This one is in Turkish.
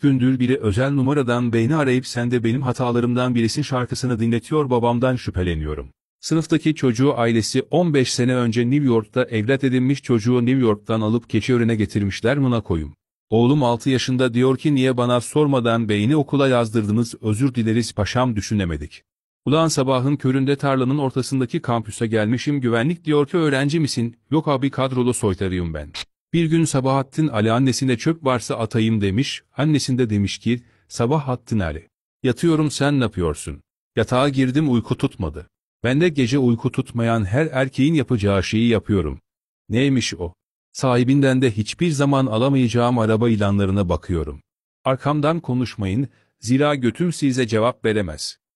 gündür biri özel numaradan beni arayıp sen de benim hatalarımdan birisin şarkısını dinletiyor babamdan şüpheleniyorum. Sınıftaki çocuğu ailesi 15 sene önce New York'ta evlat edinmiş çocuğu New York'tan alıp keçi Keçiören'e getirmişler mına koyum. Oğlum 6 yaşında diyor ki niye bana sormadan beyni okula yazdırdınız özür dileriz paşam düşünemedik. Ulan sabahın köründe tarlanın ortasındaki kampüse gelmişim güvenlik diyor ki öğrenci misin? Yok abi kadrolu soytarıyım ben. Bir gün Sabahattin Ali annesine çöp varsa atayım demiş, annesinde demiş ki, Sabahattin Ali, yatıyorum sen ne yapıyorsun? Yatağa girdim uyku tutmadı. Ben de gece uyku tutmayan her erkeğin yapacağı şeyi yapıyorum. Neymiş o? Sahibinden de hiçbir zaman alamayacağım araba ilanlarına bakıyorum. Arkamdan konuşmayın, zira götüm size cevap veremez.